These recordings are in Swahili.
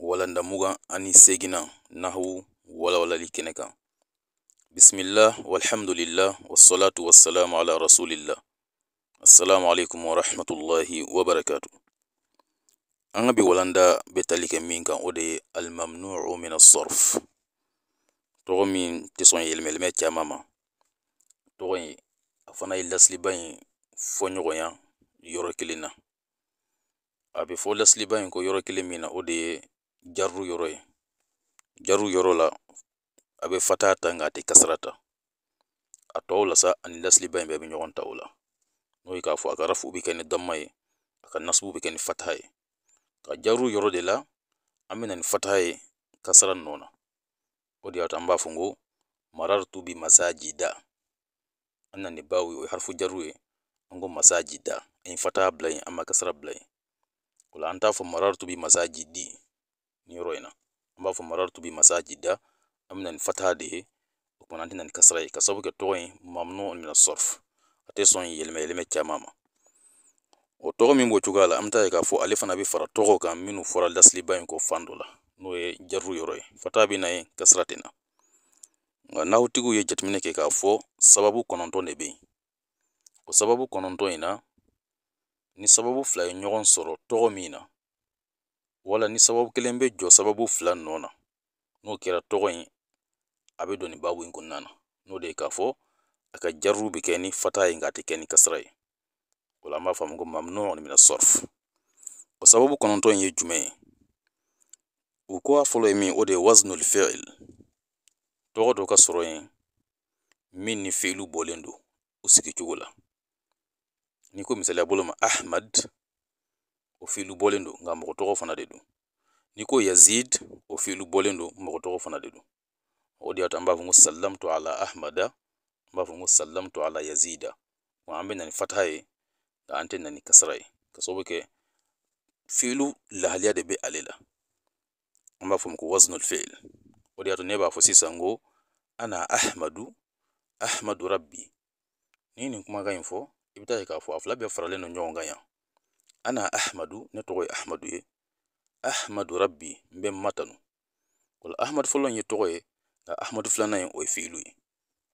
walanda mugan ani segina nahu walawalali kɛnɛ kan bisimila walhamdulila wasalatu wasalamu ala rasulillah assalamu alaikum warahmatullahi wabarakatu an ka bi walanda bɛ tali kɛ min kan o de ye almamnuu min asarf tɔgɔ min tɛ sɔn yɛlɛmɛlɛmɛ caman ma tɔgɔ in a fana ye lasiliba in fɔɲɔgɔnya yɔrɔ kelen na a bɛ fɔ lasiliba in ko yɔrɔ kelen min na o de ye jarru yɔrɔ ye jariru yɔrɔ la a bɛ fataya ta nka a tɛ kasara ta a tɔw la sa ani lasiliba in bɛɛ bɛ ɲɔgɔn ta o la n'o ye k'a fɔ a ka rafu bɛ kɛ ni damma ye a ka nasugu bɛ kɛ ni fataya ye ka jariru yɔrɔ de la an bɛ na ni fataya ye kasara nɔ na o de y'a to an b'a fɔ n ko marartu bi masajida an na ni baw ye o ye harifu jariru ye an ko masajida an ye fataya bila yen an ma kasara bila yen o la an t'a fɔ marartu bi masajidi ni yɔrɔ in na an b'a fɔ maratu bi masajida an bɛna nin fata de ye o kumana an tɛna nin kasara ye ka sababu kɛ tɔgɔ in mamnu mina sɔrf a tɛ sɔn yɛlɛmɛ yɛlɛmɛ caman ma o tɔgɔ min b'o cogoya la an bɛ taa ye k'a fɔ ale fana bɛ fara tɔgɔ kan minnu fɔra lasiliba in kɔ fan dɔ la n'o ye jaru yɔrɔ ye fata bɛ na ye kasara tɛ na nka n'awtigiw ye jateminɛ kɛ k'a fɔ sababu kɔnɔntɔn de bɛ yen o sababu kɔnɔntɔn in na ni sababu fila ye ɲɔgɔn sɔrɔ tɔgɔ min na Wala ni sababu kelen bɛ jɔ sababu fila nɔ na n'o kɛra tɔgɔ in a bɛ don nin baabu in kɔnɔna na n'o de ye k'a fɔ a ka jariw bɛ kɛ ni fata ye nka a tɛ kɛ ni kasara ye o la an b'a faamu ko mamnun min sɔrif o sababu kɔnɔntɔn in ye jumɛn ye u ko a fɔlɔ ye min o de ye wazinul fi'l tɔgɔ dɔ ka sɔrɔ yen min ni fi'lu bɔlen don u sigicogo la n'i ko misaliya bolo ma ahmad o bolendo nga mokotoko fana dedu niko yazid o bolendo mokotoko fana dedu odi o de sallamtu ala ahmada an b'a fɔ ala yazida wa an bɛ na ni fataha ye nka an tɛ na ni kasara ye filu de bɛ ale la an b'a fɔ ma ko waznul fi'l o de y'a to b'a fɔ sisan ko ana ahmadu ahmadu rabbi nini nin kumakan in fɔ i bɛ taa ye k'a fɔ a fila bɛɛ faralen don ana ahmadu ne tɔgɔ ye ahmadu ye ahmadu rabbi n bɛ n matanu wala ahmadu fɔlɔ in ye tɔgɔ ye nka ahmadu filanan ye o ye fiilu ye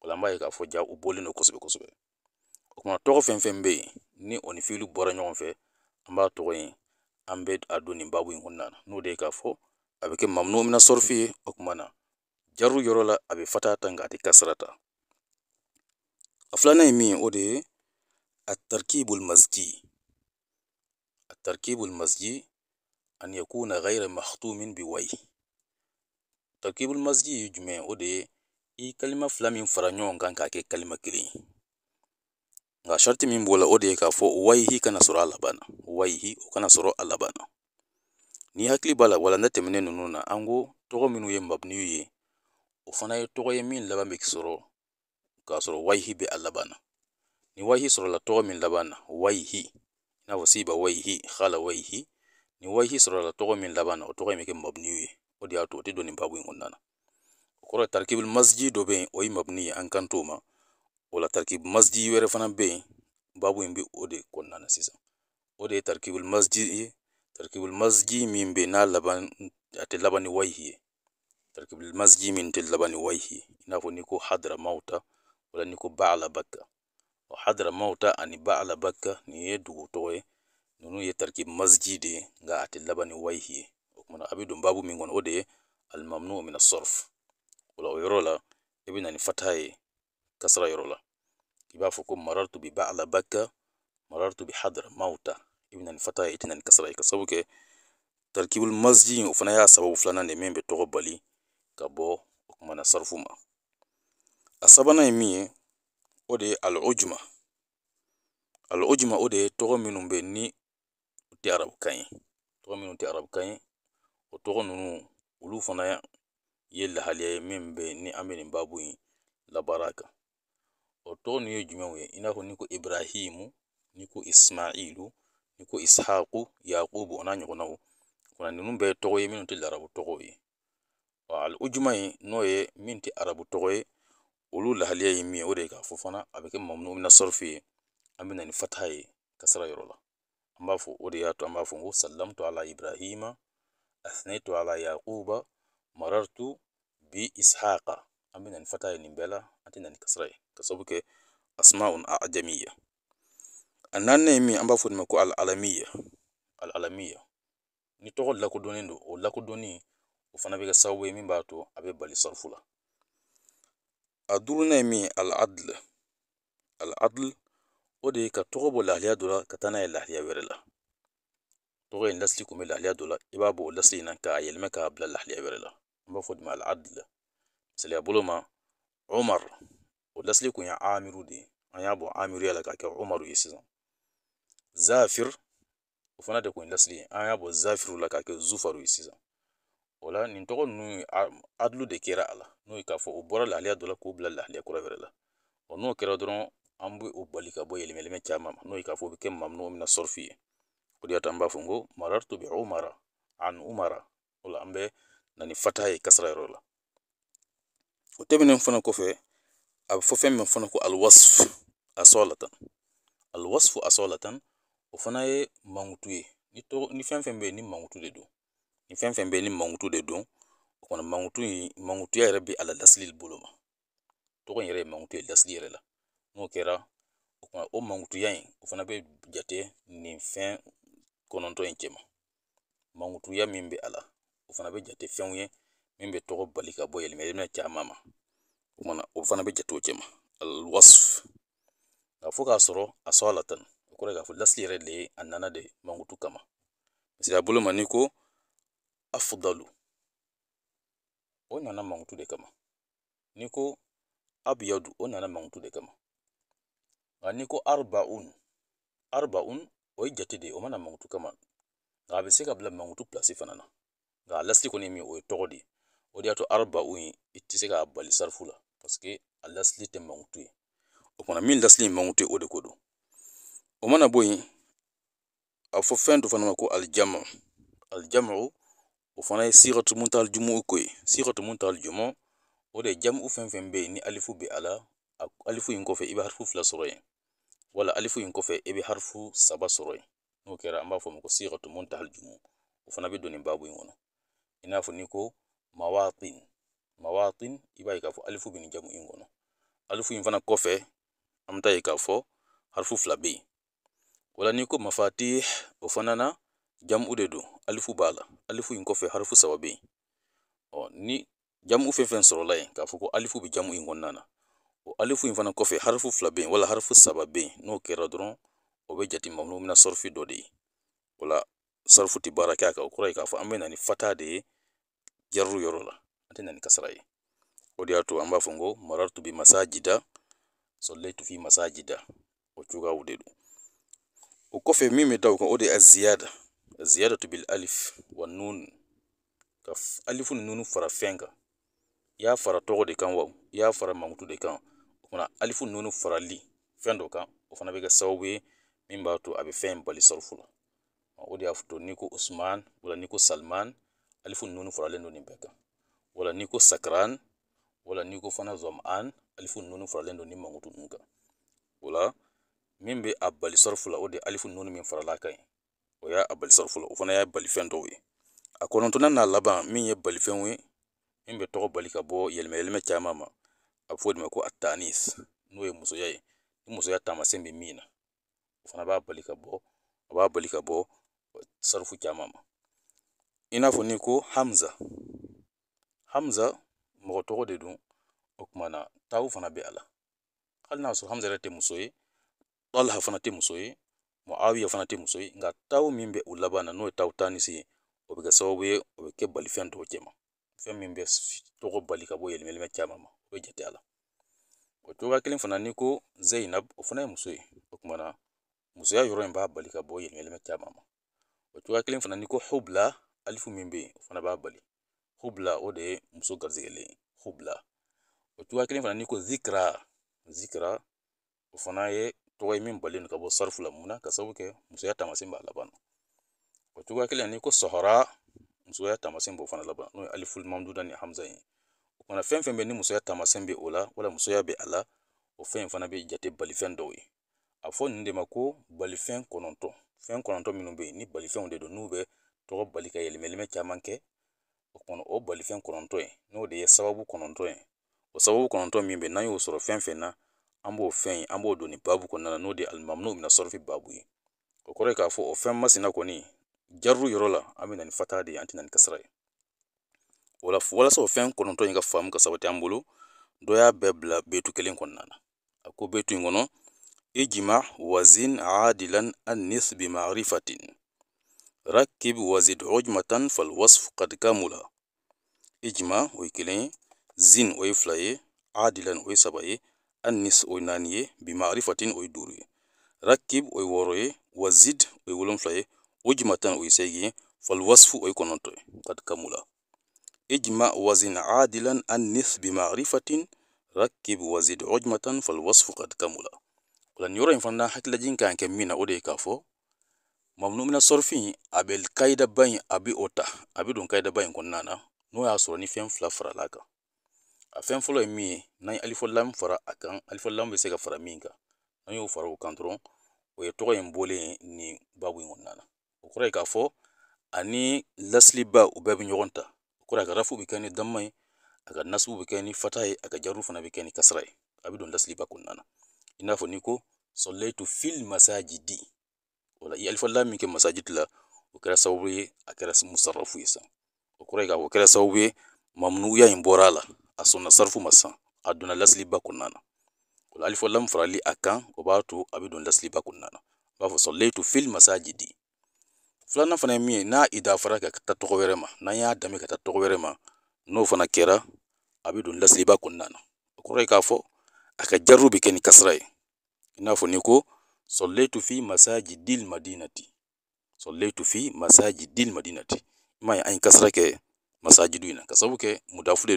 wala an b'a ye k'a fɔ ja u bɔlen don kosɛbɛ kosɛbɛ o kumana tɔgɔ fɛn fɛn bɛ yen ni o ni fiilu bɔra ɲɔgɔn fɛ an b'a tɔgɔ in an bɛ a don nin babu in kɔnɔna na n'o de ye k'a fɔ a bɛ kɛ mamnu mina sɔrfi ye o kumana jaru yɔrɔ la a bɛ fata ta nka a tɛ kasara ta a filanan ye min ye o de ye atarkibul maski تركيب المزجي أن يكون غير مختوم بواي تركيب المزجي يجمع ودي i kalima fila min fara ɲɔgɔn kan k'a kɛ kalima kelen nka sharti min b'o la o de ye k'a fɔ wayihi kana sɔrɔ ni hakili b'a la walanda tɛmɛnen ninnu na an ko tɔgɔ minnu ye mabniw ye o fana ye tɔgɔ ye min laban bɛ sɔrɔ k'a sɔrɔ wayihi bɛ a laban ni wayihi sɔrɔla tɔgɔ min laban na wayihi i n'a fɔ siba wayihi hala wayihi nin wayihi sɔrɔla tɔgɔ min laban na o tɔgɔ in bɛ kɛ mabni ye o de to o tɛ don nin babu in kɔnɔna na o kɔrɔ o ye mabni an kan o la tarikib masji wɛrɛ fana bɛ babu in o de kɔnɔna na o de ye tarikibul masji ye tarikibul masji min bɛ n'a laban a tɛ laban ni wayihi ye tarikibul masji min tɛ laban ni wayihi n'a fɔ n'i ko hadara wala n'i baala bakka wa mauta ani ani ala bakka ni ye dugu tɔgɔ ye ninnu ye tarkibi masjidi ye a tɛ laban ni wayihi ye o kumana a bɛ don min kɔnɔ o de ye alimamnu mina sɔrf o la o yɔrɔ la i na ni fataha ye kasara yɔrɔ la i b'a fɔ ko marartu bi baala bakka marartu bi hadra mauta i bɛ na ni fataha ye i tɛ na ni kasara ye ka sabu kɛ tarkibul masjidi o fana y'a sababu filanan de min bɛ tɔgɔ bali ka bɔ o kumana sɔrfu ma a sabanan ye min ye O de ye al'ojuma al'ojuma o de ye tɔgɔ minnu bɛ yen ni u tɛ arabukan ye tɔgɔ minnu tɛ arabukan ye o tɔgɔ ninnu olu fana ye lahaliya ye min bɛ ni an bɛ nin baabu in labaara kan o tɔgɔ ninnu ye jumɛnw ye i n'a fɔ ni ko ibarahimu ni ko ismailu ni ko ishaku yakubu o n'a ɲɔgɔnnaw wa ninnu bɛɛ tɔgɔ ye minnu tɛ arabu tɔgɔw ye wa al'ojuma in n'o ye min tɛ arabu tɔgɔ ye olu lahaliya ye min fufana o de ye k'a fɔ fana a bɛ kɛ mamuw bɛna sɔrɔfi ni fata kasara yɔrɔ la an b'a fɔ o ala ibrahima athnetu ala yakuba marartu bi ishaqa an bɛ na ni fata ye ni kasara ye asma'un ajamiya a naaninan ye min an b'a fɔ nin ma alamiya ni tɔgɔ lakodɔnnen o lakudoni o fana bɛ kɛ sababu bali sɔrifu aduruna mi al-adl al-adl o de ka tɔgɔ bɔ lahaliya dɔ la ka tana n'a ye lahaliya wɛrɛ la tɔgɔ in lasli kun bɛ lahaliya dɔ la i b'a bɔ o lasili na k'a yɛlɛma k'a bila lahaliya wɛrɛ la an b'a fɔ o de ma al-adl misaliya bolo ma umar o lasli kun ye amiru de ye an y'a bɔ amiruya la k'a kɛ umaru yi sisan zafir o fana de kun ye lasili ye an y'a bɔ zafiru la k'a kɛ zufaru yi sisan o la nin tɔgɔ ninnu adilu de kɛra a la n'o ye k'a fɔ o bɔra lahaliya dɔ la k'o bila lahaliya kura wɛrɛ la ɔ n'o kɛra dɔrɔn an bɛ o bali ka bɔ yɛlɛmɛlɛmɛ caman ma n'o ye k'a fɔ o bɛ kɛ mamnu min na ye o de y'a an b'a fɔ n ko bi umara an umara o la an bɛ na ni fata ye kasara yɔrɔ la o tɛmɛnen fana kɔfɛ a bɛ fɔ fɛn min fana ko alwasf asolatan alwasfu asolatan o fana ye mankutu ye ni fɛn fɛn bɛ ni mankutu de don ni fɛn fɛn bɛ ni mankutu de don o kɔni mankutu in mankutuya yɛrɛ bɛ a la lasili bolo ma tɔgɔ in yɛrɛ ye mankutu ye lasili yɛrɛ la n'o kɛra o kuma o mankutuya in o fana bɛ jate nin fɛn kɔnɔntɔn in cɛ ma mankutuya min bɛ a la o fana bɛ jate fɛnw ye min bɛ tɔgɔ bali ka bɔ yɛlɛmayɛlɛma caman ma o kumana o fana bɛ jate o cɛ ma aliwaso nka fo k'a sɔrɔ a sɔn la tan o kɔrɔ ye k'a fɔ lasili yɛrɛ de ye a nana de mankutu kama paseke bolo ma ni ko afdalu o nana mankutu de kama ni ko abyadu o nana mankutu de kama nka ni ko arbaun arbaun o ye jate de o mana mankutu kama nka a bɛ se ka bila mankutu pilasi fana na nka a kɔni min o ye tɔgɔ de ye o de y'a to arbaun ye i tɛ se k'a bali sarifu la paseke a lasili tɛ mankutu ye o kumana min lasili ye mankutu ye o de ko don o mana bɔ yen a fɔ fɛn dɔ fana ma ko alijama alijamau o fana ye siratu muntal jumu ko ye siratu muntal jumu o de jamu u fɛn fɛn bɛ yen ni alifu bɛ a la alifu in kɔfɛ i bɛ harifu fila sɔrɔ yen wala alifu in kɔfɛ i bɛ harifu saba sɔrɔ yen n'o kɛra an b'a fɔ o ma ko siratu muntal jumu o fana bɛ don nin baabu in kɔnɔ i n'a fɔ ni ko mawatin mawatin i b'a ye k'a fɔ alifu bɛ nin jamu in kɔnɔ alifu in fana kɔfɛ an bɛ taa ye k'a fɔ harifu fila bɛ yen o la n'i ko mafati o fana na Jamu de do alifu b'a la alifu in kɔfɛ harifu saba bɛ yen ɔ ni jamu fɛn fɛn sɔrɔla yen k'a fɔ ko alifu bi jamu in kɔnɔna na o alifu in fana kɔfɛ harifu fila bɛ yen wala harifu saba bɛ yen n'o kɛra dɔrɔn o bɛ jate mamuru bɛna sɔrɔfin dɔ de ye o la sɔrɔfu tɛ baara kɛ a kan o kɔrɔ ye k'a fɔ an bɛ na ni fata de ye jariru yɔrɔ la an tɛ na ni kasara ye o de y'a to an b'a fɔ ko marar tubi masa jida sɔlile tufi masa jida o cogoyaw de don o kɔfɛ min bɛ da o kan o de ye aziyada ziyadatu bil alif wa nun ka alifu ni nunu fara fɛn kan i y'a fara tɔgɔ de kan wa y'a fara mankutu de kan o alifu nunu farali fɛn dɔ kan o fana bɛ kɛ to a bɛ bali sɔrɔfu la o de y'a usman wala n'i salman alifu nunu faralen don nin bɛɛ wala n'i sakran wala n'i fana zɔman alifu nunu faralen don nin mankutu ninnu kan o la min la o alifu nunu min faral'a kan ye o y'a bali sɔrɔ fɔlɔ o fana y'a bali fɛn dɔw ye a kɔnɔntɔnnan n'a laban min ye balifɛnw ye min bɛ tɔgɔ bali ka bɔ yɛlɛmɛ yɛlɛmɛ caman ma a bɛ fɔ o de ma ko atanis n'o ye musoya ye ni musoya taamasɛn bɛ min na o fana b'a bali ka bɔ a b'a bali ka bɔ sarifu caman ma i n'a fɔ ni ko hamza hamza mɔgɔ tɔgɔ de don o tuma na taw fana bɛ a la hali n'a sɔrɔ hamza yɛrɛ tɛ muso ye talha fana tɛ muso ye Muawiya fana tɛ muso ye nka taw min bɛ o laban na n'o ye taw tan ni se ye o bɛ kɛ sababu ye o bɛ kɛ bali fɛn tɔw cɛ ma fɛn min bɛ tɔgɔ bali ka bɔ yɛlɛmɛlɛmɛ caman ma o bɛ jate a la o cogoya kelen fana ni ko zeyina o fana ye muso ye o kumana musoya yɔrɔ in b'a bali ka bɔ yɛlɛmɛlɛmɛ caman ma o cogoya kelen fana ni ko hubla alifu min bɛ yen o fana b'a bali hubla o de ye muso garijɛgɛlen ye hubla o cogoya kelen fana ni ko zikira zikira o fana ye tɔgɔ ye min bɔlen don ka bɔ sarifu la mun na ka sababu kɛ musoya taamasiyɛn b'a laban na o cogoya kelen n'i ko sɔhɔra musoya taamasiyɛn b'o fana laban n'o ye aliful mamduda ni hamza ye o kumana fɛn fɛn bɛ ni musoya taamasiyɛn bɛ o la wala musoya bɛ a la o fɛn in fana bɛ jate balifɛn dɔw ye a fɔ nin de ma ko balifɛn kɔnɔntɔn fɛn kɔnɔntɔn minnu bɛ yen ni balifɛnw de don n'u bɛ tɔgɔ bali ka yɛlɛmɛlɛmɛ caman kɛ o kɔnɔ o balifɛn kɔnɔntɔn in n'o de ye sababu kɔnɔntɔn ye o sababu kɔnɔntɔn min bɛ n'an y'o sɔrɔ fɛn fɛn na an b'o fɛn in an b'o don nin babu kɔnɔna na n'o de ye alimamiw bɛna sɔrɔfi babu ye o kɔrɔ ye k'a fɔ o fɛn masina kɔni jaridu yɔrɔ la an bɛ ni fata de ye an tɛ ni kasara ye o la walasa o fɛn kɔnɔntɔn in ka faamu ka sabati an bolo dɔ y'a bɛɛ bila betu kelen kɔnɔna na a ko betu in kɔnɔ ijima wazin adilan annis bimarifatin rakib wazid ujmatan falwasf qad kamula ijima o ye kelen zin o ye fila ye adilan o ye saba ye annis oy naaniye bi ma'rifatin oy duruye rakkib oy woroye wa zid oy wolonfila ye ujmatan oy seegin ye fal wasfu oy kɔnɔntɔ ye kad kamula ijma wazin adilan annis bi ma'rifatin rakkib wa zid ujmatan falwasfu wasfu kad kamula ola nin yɔrɔ in fana hakililajin kan kɛ min k'a fɔ mamnu mina sɔrifin a bɛ kaidaba in a bɛ o ta a bɛ don kaidaba in na n'o y'a sɔrɔ ni fɛn fila farala kan a fɛn fɔlɔ ye min ye n'an ye alifa fara a kan alifa lamu bɛ se ka fara min kan n'an y'o fara o kan dɔrɔn o ye tɔgɔ in bɔlen ye nin babu in kɔnɔna na o kɔrɔ ye k'a fɔ ani lasiliba u bɛɛ bɛ ɲɔgɔn ta o kɔrɔ a ka rafu bɛ kɛ ni damma ye a ka nasugu bɛ kɛ ni fata ye a ka jaru fana bɛ kɛ ni kasara ye a bɛ don lasiliba kɔnɔna na i n'a fɔ ni ko sɔlɛyitu fil masajidi wala i alifa min kɛ masajidi la o kɛra sababu ye a kɛra musarafu ye sisan o kɔrɔ ye k'a fɔ o kɛra sababu ye mamunuya in bɔra a la a sɔnna sarifu ma sisan a donna lasiliba kɔnɔna na o la alifu lamu farali a kan o b'a to a bɛ don lasiliba kɔnɔna na b'a fɔ sɔlɛyitu fil masajidi filanan fana ye min ye n'a ida ka ta tɔgɔ wɛrɛ ma n'a y'a dami ka ta tɔgɔ wɛrɛ ma n'o fana kɛra a bɛ don lasiliba kɔnɔna na o kɔrɔ ye k'a fɔ a ka jariru bɛ kɛ ni fo ye i n'a fɔ ni ko sɔlɛyitu fi masajidil madinati sɔlɛyitu fi masajidil madinati m'a ya an kasrake masajidu na ka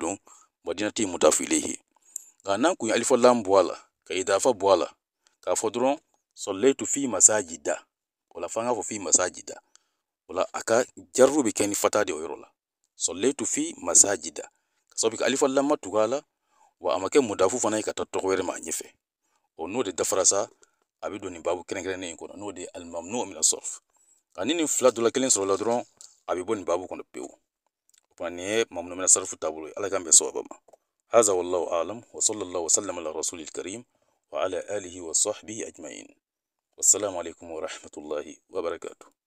don dina ti mutafilihi nka n'an kun ye alifalam bɔ a la ka idafa bɔ a la k'a fɔ dɔrɔn sɔlilaitu fi masajida o la f'an k'a fɔ fi masajida o la a ka jaridu bɛ kɛ ni fata de o yɔrɔ la sɔlilaitu fi masajida ka sababu kɛ alifalam ma tugu a la wa a ma kɛ mudafu fana ye ka taa tɔgɔ wɛrɛ ma a ɲɛfɛ o n'o de dafara sa a bɛ don nin babu kɛrɛnkɛrɛnnen in kɔnɔ n'o de ye alimamunu mina sɔrɔf ani nin fila dɔ la kelen sɔrɔla dɔrɔn a bɛ bɔ nin babu kɔnɔ pewu فاني ممنوع من الصرف التابلوي الله كان بيسوى بما هذا والله أعلم وصلى الله وسلم على رسول الكريم وعلى آله وصحبه أجمعين والسلام عليكم ورحمة الله وبركاته